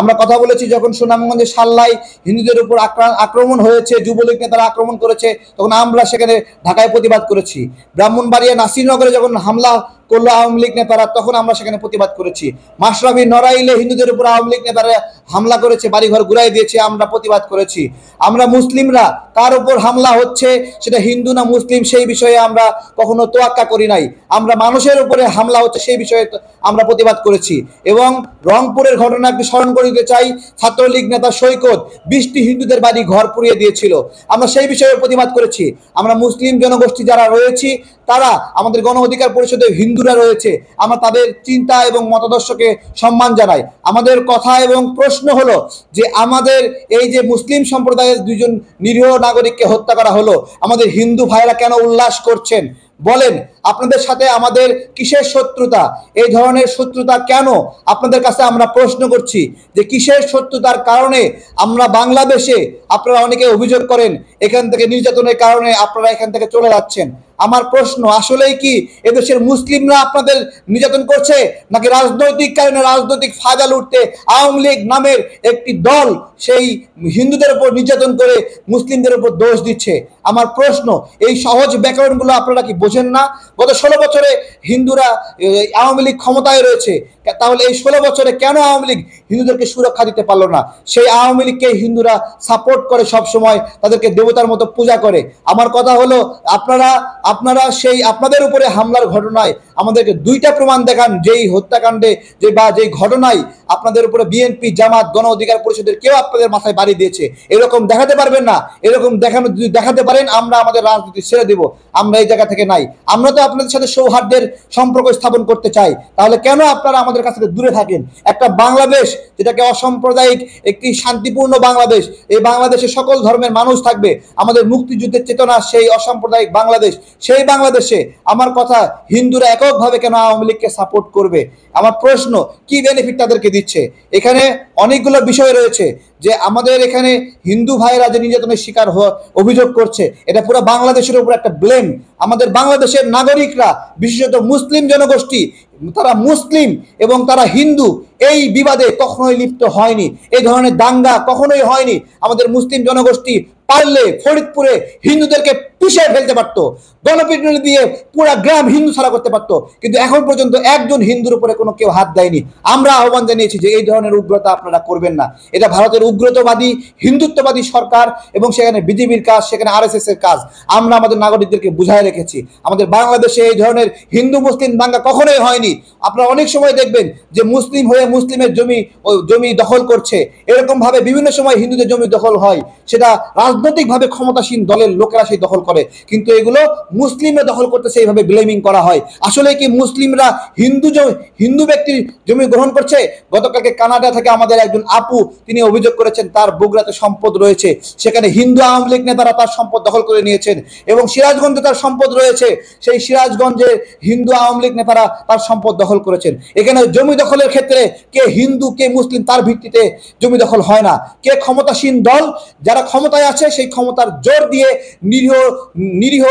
আমরা কথা বলেছি যখন সুনামগঞ্জে সাল্লাই হিন্দুদের উপর আক্রমণ হয়েছে যুবলীগ নেতারা আক্রমণ করেছে তখন আমরা সেখানে ঢাকায় প্রতিবাদ করেছি ব্রাহ্মণবাড়িয়া নাসিরনগরে যখন হামলা করলো আওয়ামী লীগ নেতারা তখন আমরা সেখানে প্রতিবাদ করেছি মাসরাবি নড়াইলে হিন্দুদের উপর আওয়ামী লীগ নেতারা হামলা করেছে বাড়িঘর ঘুরাই দিয়েছে আমরা প্রতিবাদ করেছি আমরা মুসলিমরা কার উপর হামলা হচ্ছে সেটা হিন্দু না মুসলিম সেই বিষয়ে আমরা কখনো তোয়াক্কা করি নাই আমরা মানুষের উপরে হামলা হচ্ছে সেই বিষয়ে আমরা প্রতিবাদ করেছি এবং রংপুরের ঘটনা একটু স্মরণ করিতে চাই ছাত্রলীগ নেতা সৈকত বিশটি হিন্দুদের বাড়ি ঘর পুড়িয়ে দিয়েছিল আমরা সেই বিষয়ে প্রতিবাদ করেছি আমরা মুসলিম জনগোষ্ঠী যারা রয়েছি তারা আমাদের গণ অধিকার পরিষদে হিন্দু বন্ধুরা রয়েছে আমরা তাদের চিন্তা এবং মতাদর্শকে সম্মান জানাই আমাদের কথা এবং প্রশ্ন হলো যে আমাদের এই যে মুসলিম সম্প্রদায়ের দুজন নিরীহ নাগরিককে হত্যা করা হলো আমাদের হিন্দু ভাইরা কেন উল্লাস করছেন বলেন আপনাদের সাথে আমাদের কিসের শত্রুতা এই ধরনের শত্রুতা কেন আপনাদের কাছে আমরা প্রশ্ন করছি যে কিসের শত্রুতার কারণে আমরা বাংলাদেশে আপনারা অনেকে অভিযোগ করেন এখান থেকে নির্যাতনের কারণে আপনারা এখান থেকে চলে যাচ্ছেন আমার প্রশ্ন আসলেই কি এদেশের মুসলিমরা আপনাদের নির্যাতন করছে নাকি রাজনৈতিক কারণে রাজনৈতিক ফায়দা লুটতে আওয়ামী লীগ নামের একটি দল সেই হিন্দুদের উপর নির্যাতন করে মুসলিমদের উপর দোষ দিচ্ছে আমার প্রশ্ন এই সহজ ব্যাকরণগুলো আপনারা কি বোঝেন না গত ষোলো বছরে হিন্দুরা আওয়ামী লীগ ক্ষমতায় রয়েছে তাহলে এই ষোলো বছরে কেন আওয়ামী লীগ হিন্দুদেরকে সুরক্ষা দিতে পারলো না সেই আওয়ামী লীগকে হিন্দুরা সাপোর্ট করে সব সময় তাদেরকে দেবতার মতো পূজা করে আমার কথা হলো আপনারা আপনারা সেই আপনাদের উপরে হামলার ঘটনায় আমাদেরকে দুইটা প্রমাণ দেখান যেই হত্যাকাণ্ডে যে বা যেই ঘটনায় আপনাদের উপরে বিএনপি জামাত গণ অধিকার পরিষদের কেউ আপনাদের মাথায় বাড়ি দিয়েছে এরকম দেখাতে পারবেন না এরকম দেখানো যদি দেখাতে পারেন আমরা আমাদের রাজনীতি ছেড়ে দেব আমরা এই জায়গা থেকে নাই আমরা তো আপনাদের সাথে সৌহার্দ্যের সম্পর্ক স্থাপন করতে চাই তাহলে কেন আপনারা আমাদের কাছ থেকে দূরে থাকেন একটা বাংলাদেশ যেটাকে অসাম্প্রদায়িক একটি শান্তিপূর্ণ বাংলাদেশ এই বাংলাদেশে সকল ধর্মের মানুষ থাকবে আমাদের মুক্তিযুদ্ধের চেতনা সেই অসাম্প্রদায়িক বাংলাদেশ সেই বাংলাদেশে আমার কথা হিন্দুরা এককভাবে কেন আওয়ামী লীগকে সাপোর্ট করবে আমার প্রশ্ন কি বেনিফিট তাদেরকে দিচ্ছে এখানে অনেকগুলো বিষয় রয়েছে যে আমাদের এখানে হিন্দু ভাইরা যে নির্যাতনের শিকার অভিযোগ করছে এটা পুরো বাংলাদেশের উপর একটা ব্লেম আমাদের বাংলাদেশের নাগরিকরা বিশেষত মুসলিম জনগোষ্ঠী তারা মুসলিম এবং তারা হিন্দু এই বিবাদে কখনোই লিপ্ত হয়নি এই ধরনের দাঙ্গা কখনোই হয়নি আমাদের মুসলিম জনগোষ্ঠী পারলে ফরিদপুরে হিন্দুদেরকে পিষে ফেলতে পারত গণপিটুনি দিয়ে পুরা গ্রাম হিন্দু ছাড়া করতে পারত কিন্তু এখন পর্যন্ত একজন হিন্দুর উপরে কোনো কেউ হাত দেয়নি আমরা আহ্বান জানিয়েছি যে এই ধরনের উগ্রতা আপনারা করবেন না এটা ভারতের উগ্রতবাদী হিন্দুত্ববাদী সরকার এবং সেখানে বিজেপির কাজ সেখানে আর এর কাজ আমরা আমাদের নাগরিকদেরকে বুঝায় রেখেছি আমাদের বাংলাদেশে এই ধরনের হিন্দু মুসলিম দাঙ্গা কখনোই হয়নি আপনারা অনেক সময় দেখবেন যে মুসলিম হয়ে মুসলিমের জমি জমি দখল করছে এরকমভাবে বিভিন্ন সময় হিন্দুদের জমি দখল হয় সেটা রাজনৈতিকভাবে ক্ষমতাসীন দলের লোকেরা সেই দখল করে কিন্তু এগুলো মুসলিমে দখল করতে সেইভাবে ব্লেমিং করা হয় আসলে কি মুসলিমরা হিন্দু হিন্দু ব্যক্তির জমি গ্রহণ করছে গতকালকে কানাডা থেকে আমাদের একজন আপু তিনি অভিযোগ করেছেন তার বগুড়াতে সম্পদ রয়েছে সেখানে হিন্দু আওয়ামী লীগ নেতারা তার সম্পদ দখল করে নিয়েছেন এবং সিরাজগঞ্জে তার সম্পদ রয়েছে সেই সিরাজগঞ্জে হিন্দু আওয়ামী লীগ নেতারা তার সম্পদ দখল করেছেন এখানে জমি দখলের ক্ষেত্রে কে হিন্দু কে মুসলিম তার ভিত্তিতে জমি দখল হয় না কে ক্ষমতাসীন দল যারা ক্ষমতায় আছে সেই ক্ষমতার জোর দিয়ে নিরীহ নিরীহ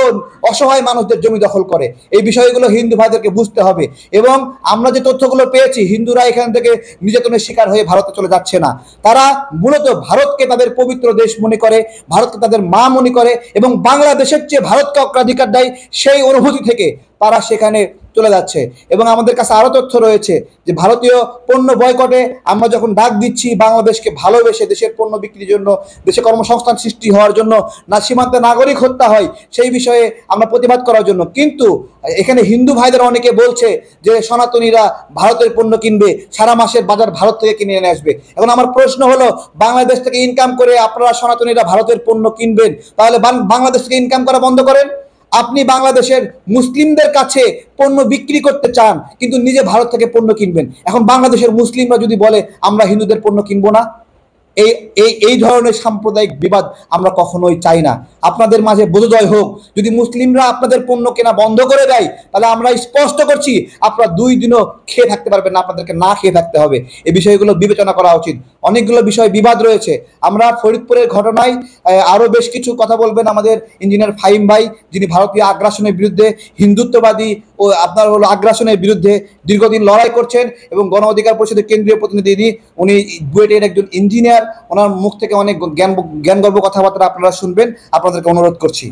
অসহায় মানুষদের জমি দখল করে এই বিষয়গুলো হিন্দু ভাইদেরকে বুঝতে হবে এবং আমরা যে তথ্যগুলো পেয়েছি হিন্দুরা এখান থেকে নির্যাতনের শিকার হয়ে ভারতে চলে যাচ্ছে না তারা মূলত ভারতকে তাদের পবিত্র দেশ মনে করে ভারতকে তাদের মা মনে করে এবং বাংলাদেশের চেয়ে ভারতকে অগ্রাধিকার দেয় সেই অনুভূতি থেকে তারা সেখানে চলে যাচ্ছে এবং আমাদের কাছে আরও তথ্য রয়েছে যে ভারতীয় পণ্য বয়কটে আমরা যখন ডাক দিচ্ছি বাংলাদেশকে ভালোবেসে দেশের পণ্য বিক্রির জন্য দেশে কর্মসংস্থান সৃষ্টি হওয়ার জন্য না সীমান্তে নাগরিক হত্যা হয় সেই বিষয়ে আমরা প্রতিবাদ করার জন্য কিন্তু এখানে হিন্দু ভাইদের অনেকে বলছে যে সনাতনীরা ভারতের পণ্য কিনবে সারা মাসের বাজার ভারত থেকে কিনে এনে আসবে এখন আমার প্রশ্ন হলো বাংলাদেশ থেকে ইনকাম করে আপনারা সনাতনীরা ভারতের পণ্য কিনবেন তাহলে বাংলাদেশ থেকে ইনকাম করা বন্ধ করেন আপনি বাংলাদেশের মুসলিমদের কাছে পণ্য বিক্রি করতে চান কিন্তু নিজে ভারত থেকে পণ্য কিনবেন এখন বাংলাদেশের মুসলিমরা যদি বলে আমরা হিন্দুদের পণ্য কিনবো না এই এই এই ধরনের সাম্প্রদায়িক বিবাদ আমরা কখনোই চাই না আপনাদের মাঝে বোধোদয় হোক যদি মুসলিমরা আপনাদের পণ্য কেনা বন্ধ করে দেয় তাহলে আমরা স্পষ্ট করছি আপনারা দুই দিনও খেয়ে থাকতে পারবেন না আপনাদেরকে না খেয়ে থাকতে হবে এই বিষয়গুলো বিবেচনা করা উচিত অনেকগুলো বিষয় বিবাদ রয়েছে আমরা ফরিদপুরের ঘটনায় আরও বেশ কিছু কথা বলবেন আমাদের ইঞ্জিনিয়ার ফাইম ভাই যিনি ভারতীয় আগ্রাসনের বিরুদ্ধে হিন্দুত্ববাদী ও আপনার হলো আগ্রাসনের বিরুদ্ধে দীর্ঘদিন লড়াই করছেন এবং গণ অধিকার পরিষদের কেন্দ্রীয় প্রতিনিধি উনি বুয়েটের একজন ইঞ্জিনিয়ার ওনার মুখ থেকে অনেক জ্ঞান জ্ঞানগর্ব কথাবার্তা আপনারা শুনবেন আপনাদেরকে অনুরোধ করছি